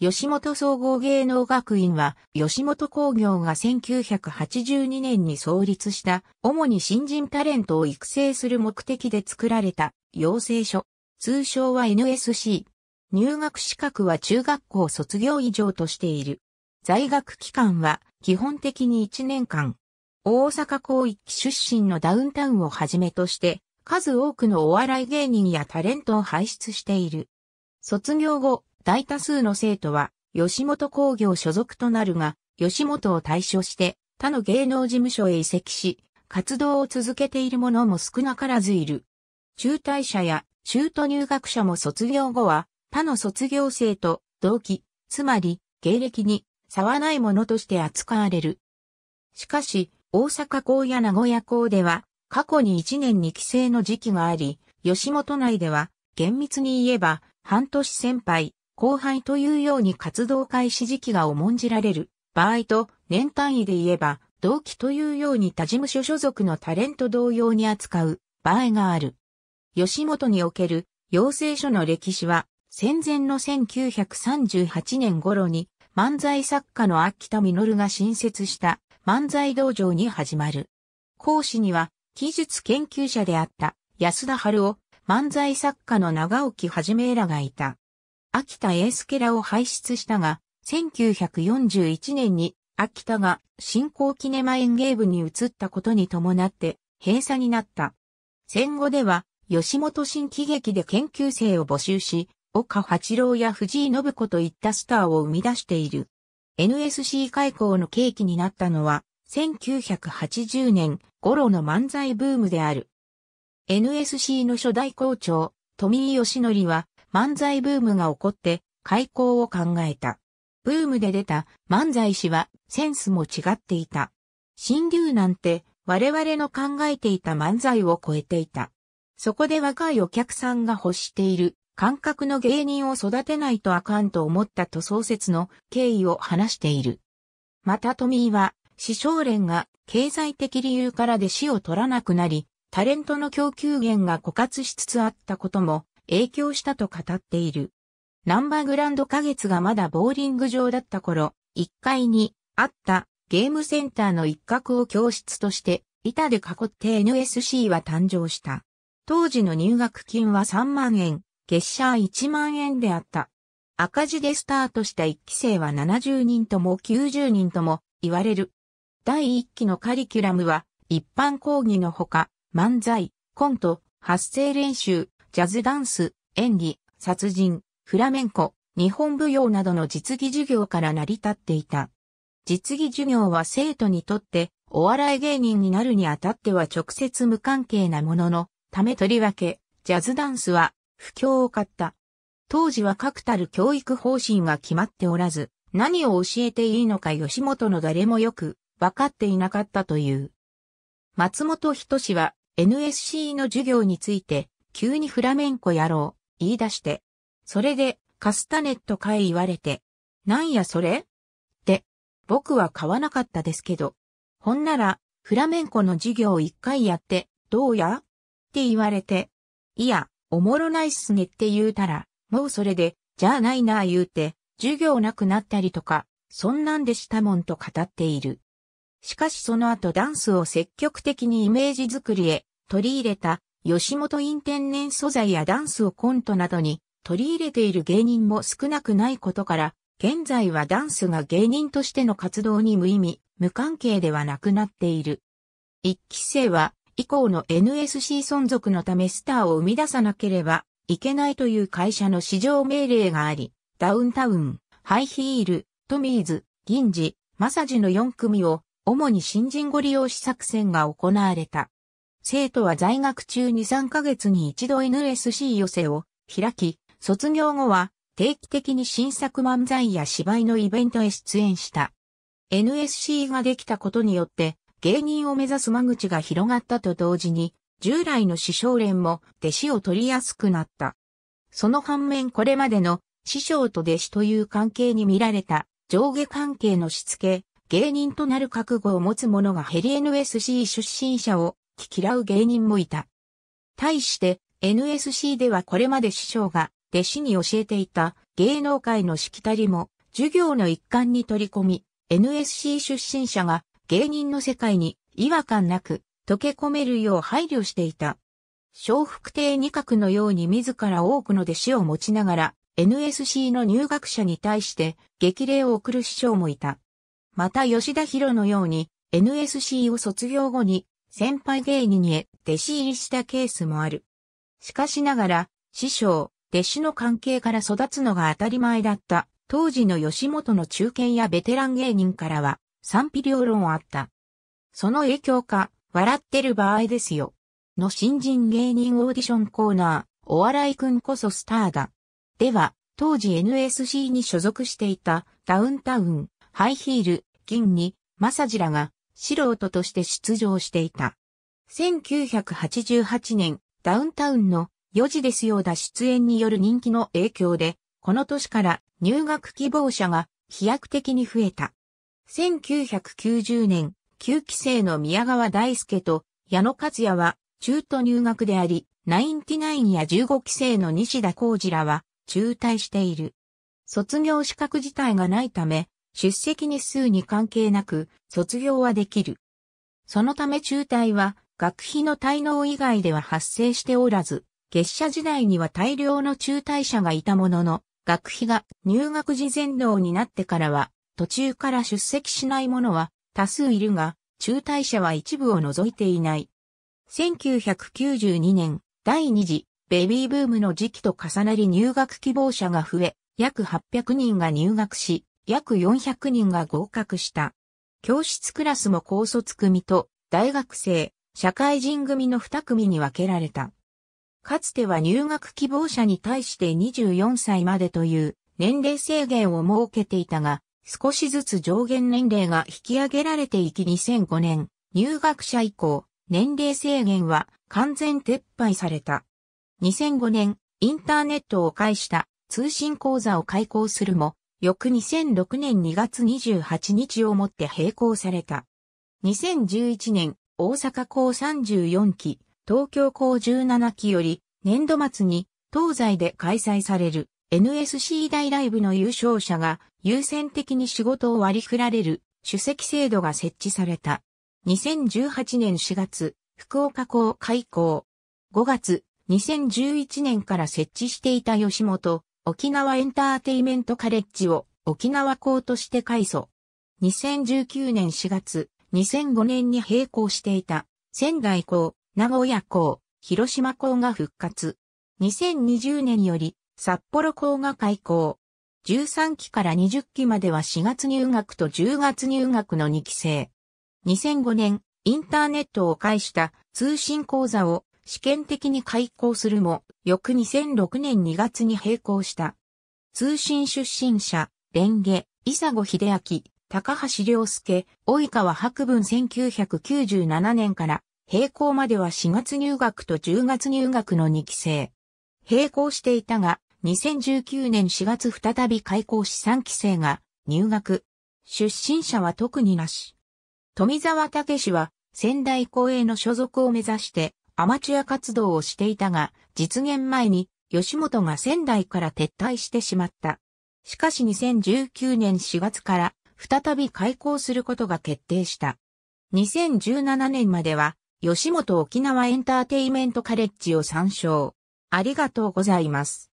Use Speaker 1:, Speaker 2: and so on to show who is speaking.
Speaker 1: 吉本総合芸能学院は、吉本工業が1982年に創立した、主に新人タレントを育成する目的で作られた、養成所、通称は NSC。入学資格は中学校卒業以上としている。在学期間は、基本的に1年間。大阪広域出身のダウンタウンをはじめとして、数多くのお笑い芸人やタレントを輩出している。卒業後、大多数の生徒は、吉本工業所属となるが、吉本を退所して、他の芸能事務所へ移籍し、活動を続けている者も少なからずいる。中退者や中途入学者も卒業後は、他の卒業生と同期、つまり、芸歴に差はないものとして扱われる。しかし、大阪校や名古屋校では、過去に1年に帰省の時期があり、吉本内では、厳密に言えば、半年先輩、後輩というように活動開始時期が重んじられる場合と、年単位で言えば、同期というように他事務所所属のタレント同様に扱う場合がある。吉本における養成所の歴史は、戦前の1938年頃に漫才作家の秋田実が新設した漫才道場に始まる。講師には、技術研究者であった安田春夫、漫才作家の長沖はじめらがいた。秋田エースケラを輩出したが、1941年に秋田が新興キネマ演芸部に移ったことに伴って閉鎖になった。戦後では吉本新喜劇で研究生を募集し、岡八郎や藤井信子といったスターを生み出している。NSC 開校の契機になったのは、1980年頃の漫才ブームである。NSC の初代校長、富井義則は、漫才ブームが起こって開校を考えた。ブームで出た漫才師はセンスも違っていた。新竜なんて我々の考えていた漫才を超えていた。そこで若いお客さんが欲している感覚の芸人を育てないとあかんと思ったと創設の経緯を話している。またトミーは、師匠連が経済的理由から弟子を取らなくなり、タレントの供給源が枯渇しつつあったことも影響したと語っている。ナンバーグランド花月がまだボーリング場だった頃、1階にあったゲームセンターの一角を教室として板で囲って NSC は誕生した。当時の入学金は3万円、月謝1万円であった。赤字でスタートした1期生は70人とも90人とも言われる。第1期のカリキュラムは一般講義のほか、漫才、コント、発声練習、ジャズダンス、演技、殺人、フラメンコ、日本舞踊などの実技授業から成り立っていた。実技授業は生徒にとってお笑い芸人になるにあたっては直接無関係なものの、ためとりわけ、ジャズダンスは不況を買った。当時は確たる教育方針が決まっておらず、何を教えていいのか吉本の誰もよく分かっていなかったという。松本人志は NSC の授業について、急にフラメンコやろう、言い出して。それで、カスタネットかい言われて、なんやそれって、僕は買わなかったですけど。ほんなら、フラメンコの授業一回やって、どうやって言われて、いや、おもろないっすねって言うたら、もうそれで、じゃあないなあ言うて、授業なくなったりとか、そんなんでしたもんと語っている。しかしその後ダンスを積極的にイメージ作りへ取り入れた吉本院天然素材やダンスをコントなどに取り入れている芸人も少なくないことから、現在はダンスが芸人としての活動に無意味、無関係ではなくなっている。一期生は、以降の NSC 存続のためスターを生み出さなければいけないという会社の市場命令があり、ダウンタウン、ハイヒール、トミーズ、銀次、マサジの4組を主に新人ご利用し作戦が行われた。生徒は在学中に3ヶ月に一度 NSC 寄せを開き、卒業後は定期的に新作漫才や芝居のイベントへ出演した。NSC ができたことによって芸人を目指す間口が広がったと同時に、従来の師匠連も弟子を取りやすくなった。その反面これまでの師匠と弟子という関係に見られた上下関係のしつけ、芸人となる覚悟を持つ者が減り NSC 出身者をき嫌う芸人もいた。対して、NSC ではこれまで師匠が弟子に教えていた芸能界のしきたりも授業の一環に取り込み、NSC 出身者が芸人の世界に違和感なく溶け込めるよう配慮していた。小福亭二角のように自ら多くの弟子を持ちながら NSC の入学者に対して激励を送る師匠もいた。また吉田博のように NSC を卒業後に先輩芸人へ弟子入りしたケースもある。しかしながら、師匠、弟子の関係から育つのが当たり前だった当時の吉本の中堅やベテラン芸人からは賛否両論あった。その影響か、笑ってる場合ですよ。の新人芸人オーディションコーナー、お笑いくんこそスターだ。では、当時 NSC に所属していたダウンタウン、ハイヒール、銀に、マサジラが素人として出場していた。1988年、ダウンタウンの4時ですようだ出演による人気の影響で、この年から入学希望者が飛躍的に増えた。1990年、9期生の宮川大輔と矢野克也は中途入学であり、ナナインティインや15期生の西田浩二らは中退している。卒業資格自体がないため、出席日数に関係なく卒業はできる。そのため中退は学費の滞納以外では発生しておらず、月謝時代には大量の中退者がいたものの、学費が入学時前納になってからは、途中から出席しない者は多数いるが、中退者は一部を除いていない。1992年、第2次ベビーブームの時期と重なり入学希望者が増え、約800人が入学し、約400人が合格した。教室クラスも高卒組と大学生、社会人組の2組に分けられた。かつては入学希望者に対して24歳までという年齢制限を設けていたが、少しずつ上限年齢が引き上げられていき2005年、入学者以降、年齢制限は完全撤廃された。2005年、インターネットを介した通信講座を開講するも、翌2006年2月28日をもって閉校された。2011年、大阪校34期、東京校17期より、年度末に、東西で開催される NSC 大ライブの優勝者が優先的に仕事を割り振られる主席制度が設置された。2018年4月、福岡校開校。5月、2011年から設置していた吉本沖縄エンターテイメントカレッジを沖縄校として改祖。2019年4月、2005年に並行していた仙台校、名古屋校、広島校が復活。2020年より札幌校が開校。13期から20期までは4月入学と10月入学の2期生。2005年、インターネットを介した通信講座を試験的に開校するも、翌2006年2月に閉校した。通信出身者、レンゲ、伊佐子秀明、高橋良介、及川博文1997年から、閉校までは4月入学と10月入学の2期生。閉校していたが、2019年4月再び開校し3期生が入学。出身者は特になし。富澤武は仙台公営の所属を目指してアマチュア活動をしていたが、実現前に吉本が仙台から撤退してしまった。しかし2019年4月から再び開校することが決定した。2017年までは吉本沖縄エンターテイメントカレッジを参照。ありがとうございます。